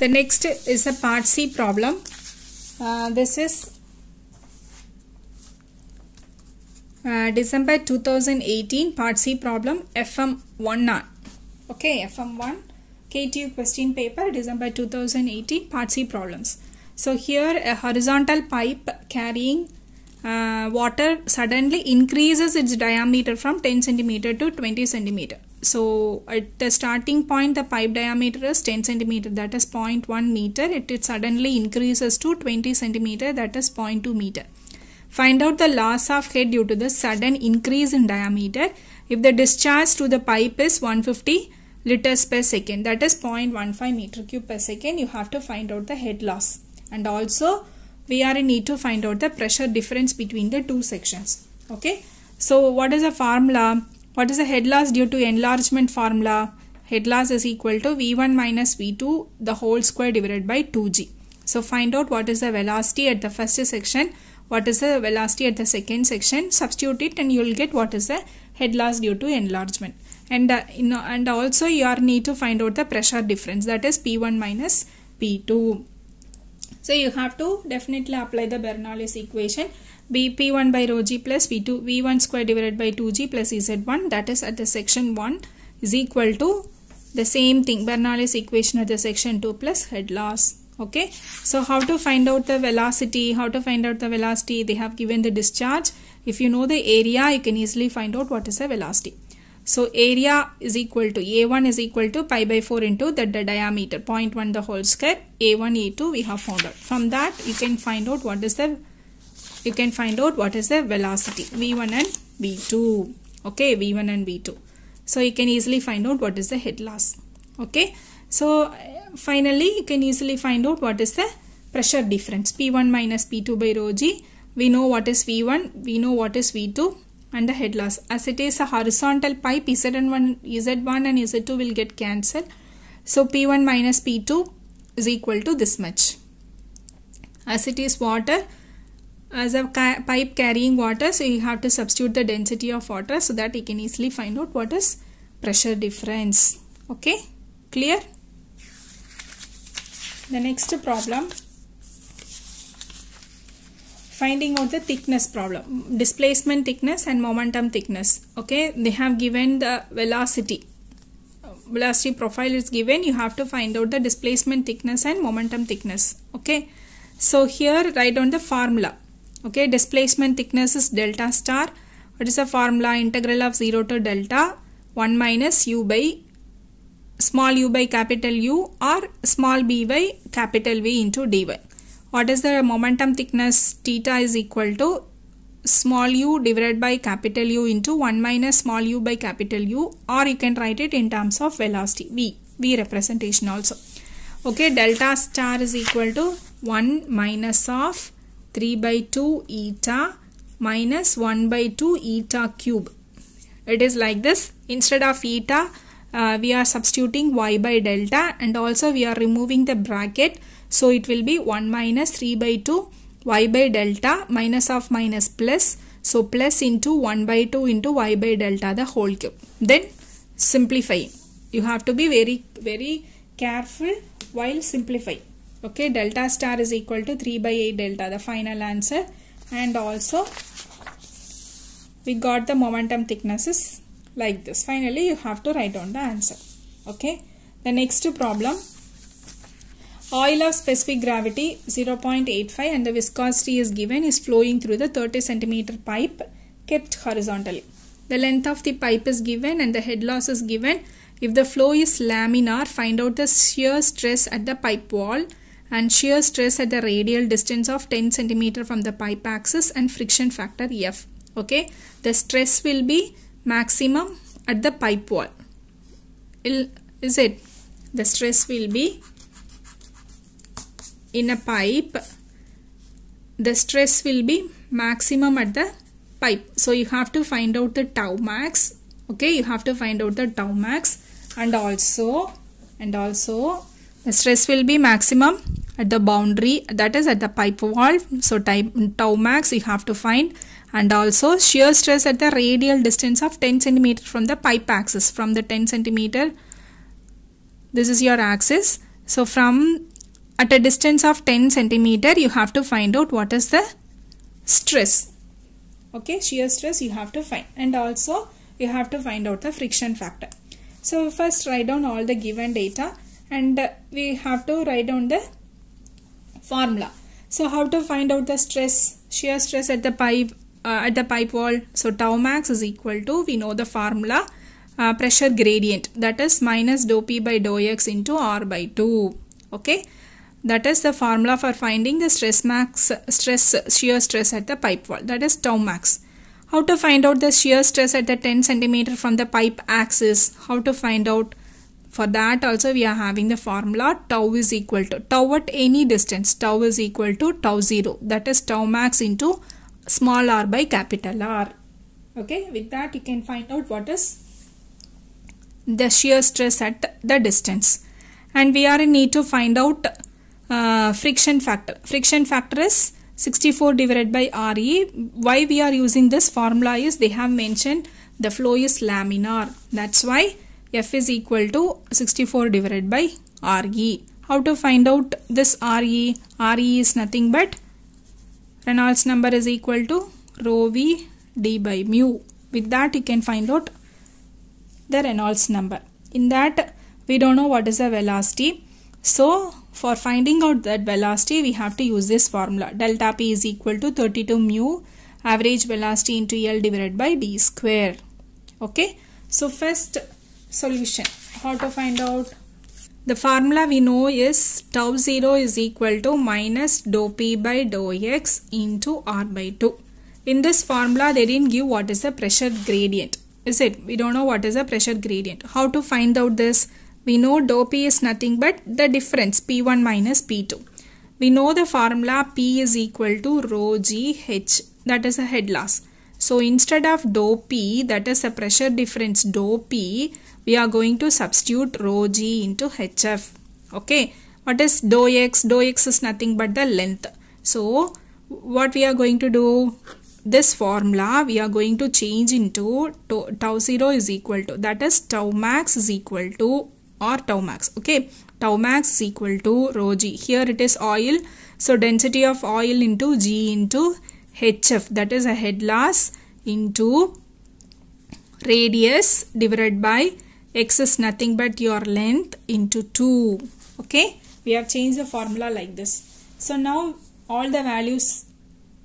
The next is a part C problem. Uh, this is uh, December 2018 part C problem fm one Okay, FM1 KTU question paper December 2018 part C problems. So here a horizontal pipe carrying uh, water suddenly increases its diameter from 10 centimeter to 20 centimeter so at the starting point the pipe diameter is 10 centimeter that is 0.1 meter it, it suddenly increases to 20 centimeter that is 0.2 meter find out the loss of head due to the sudden increase in diameter if the discharge to the pipe is 150 liters per second that is 0.15 meter cube per second you have to find out the head loss and also we are in need to find out the pressure difference between the two sections okay so what is the formula what is the head loss due to enlargement formula? Head loss is equal to V1 minus V2 the whole square divided by 2G. So find out what is the velocity at the first section, what is the velocity at the second section, substitute it and you will get what is the head loss due to enlargement. And, uh, in, and also you are need to find out the pressure difference that is P1 minus P2. So you have to definitely apply the Bernoulli's equation bp one by rho g plus V2, V1 square divided by 2g plus Z1 that is at the section 1 is equal to the same thing Bernoulli's equation at the section 2 plus head loss. Okay. So how to find out the velocity, how to find out the velocity they have given the discharge. If you know the area you can easily find out what is the velocity. So area is equal to A1 is equal to pi by 4 into the, the diameter 0.1 the whole square A1 A2 we have found out. From that you can find out what is the you can find out what is the velocity v1 and v2 okay v1 and v2 so you can easily find out what is the head loss okay so finally you can easily find out what is the pressure difference p1 minus p2 by rho g we know what is v1 we know what is v2 and the head loss as it is a horizontal pipe zn1 z1 and z2 will get cancelled so p1 minus p2 is equal to this much as it is water as a pipe carrying water so you have to substitute the density of water so that you can easily find out what is pressure difference okay clear the next problem finding out the thickness problem displacement thickness and momentum thickness okay they have given the velocity velocity profile is given you have to find out the displacement thickness and momentum thickness okay so here write down the formula okay displacement thickness is delta star what is the formula integral of 0 to delta 1 minus u by small u by capital U or small b by capital V into dy. What is the momentum thickness? Theta is equal to small u divided by capital U into 1 minus small u by capital U or you can write it in terms of velocity V, V representation also. Okay, delta star is equal to 1 minus of 3 by 2 eta minus 1 by 2 eta cube. It is like this. Instead of eta, uh, we are substituting y by delta and also we are removing the bracket. So it will be 1 minus 3 by 2 y by delta minus of minus plus. So plus into 1 by 2 into y by delta the whole cube. Then simplifying. You have to be very very careful while simplifying okay delta star is equal to 3 by 8 delta the final answer and also we got the momentum thicknesses like this finally you have to write down the answer okay the next problem oil of specific gravity 0.85 and the viscosity is given is flowing through the 30 centimeter pipe kept horizontally the length of the pipe is given and the head loss is given if the flow is laminar, find out the shear stress at the pipe wall and shear stress at the radial distance of 10 centimeter from the pipe axis and friction factor F. Okay, the stress will be maximum at the pipe wall. Is it? The stress will be in a pipe. The stress will be maximum at the pipe. So you have to find out the tau max. Okay, you have to find out the tau max and also and also the stress will be maximum at the boundary that is at the pipe valve so type tau max you have to find and also shear stress at the radial distance of 10 centimeter from the pipe axis from the 10 centimeter this is your axis so from at a distance of 10 centimeter you have to find out what is the stress okay shear stress you have to find and also you have to find out the friction factor so first write down all the given data and we have to write down the formula. So how to find out the stress, shear stress at the pipe, uh, at the pipe wall. So tau max is equal to, we know the formula, uh, pressure gradient. That is minus dou P by dou X into R by 2. Okay. That is the formula for finding the stress max, stress, shear stress at the pipe wall. That is tau max. How to find out the shear stress at the 10 centimeter from the pipe axis. How to find out for that also we are having the formula tau is equal to tau at any distance tau is equal to tau 0 that is tau max into small r by capital R okay with that you can find out what is the shear stress at the distance and we are in need to find out uh, friction factor friction factor is 64 divided by RE why we are using this formula is they have mentioned the flow is laminar that's why F is equal to 64 divided by RE. How to find out this RE? RE is nothing but Reynolds number is equal to rho V D by mu. With that you can find out the Reynolds number. In that we don't know what is the velocity. So for finding out that velocity we have to use this formula. Delta P is equal to 32 mu average velocity into L divided by D square. Okay. So first solution how to find out the formula we know is tau 0 is equal to minus dou p by dou x into r by 2 in this formula they didn't give what is the pressure gradient is it we don't know what is the pressure gradient how to find out this we know dou p is nothing but the difference p1 minus p2 we know the formula p is equal to rho g h that is the head loss so instead of dou P that is a pressure difference dou P we are going to substitute rho G into HF. Okay. What is dou X? Dou X is nothing but the length. So what we are going to do this formula we are going to change into tau 0 is equal to that is tau max is equal to or tau max okay tau max is equal to rho g here it is oil so density of oil into g into HF that is a head loss into radius divided by x is nothing but your length into 2 okay we have changed the formula like this so now all the values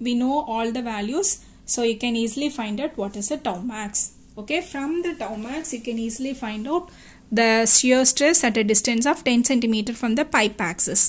we know all the values so you can easily find out what is the tau max okay from the tau max you can easily find out the shear stress at a distance of 10 centimeter from the pipe axis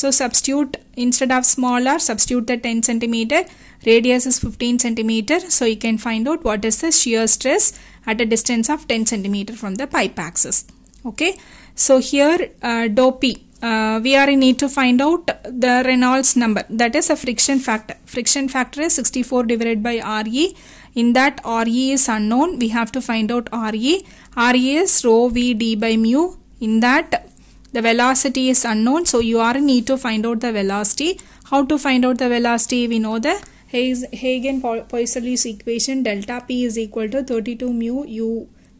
so substitute instead of smaller substitute the 10 centimeter radius is 15 centimeter. So you can find out what is the shear stress at a distance of 10 centimeter from the pipe axis. Okay. So here uh, dou P uh, we are in need to find out the Reynolds number that is a friction factor. Friction factor is 64 divided by RE. In that RE is unknown. We have to find out RE. RE is rho V D by mu. In that the velocity is unknown. So you are need to find out the velocity. How to find out the velocity? We know the Hagen-Poiseuille's equation delta p is equal to 32 mu u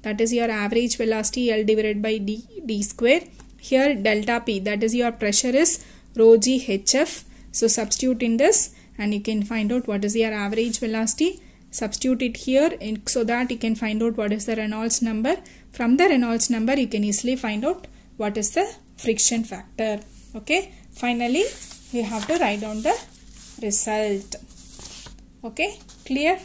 that is your average velocity L divided by d, d square. Here delta p that is your pressure is rho g hf. So substitute in this and you can find out what is your average velocity. Substitute it here in, so that you can find out what is the Reynolds number. From the Reynolds number you can easily find out what is the friction factor. Okay. Finally, you have to write down the result. Okay. Clear?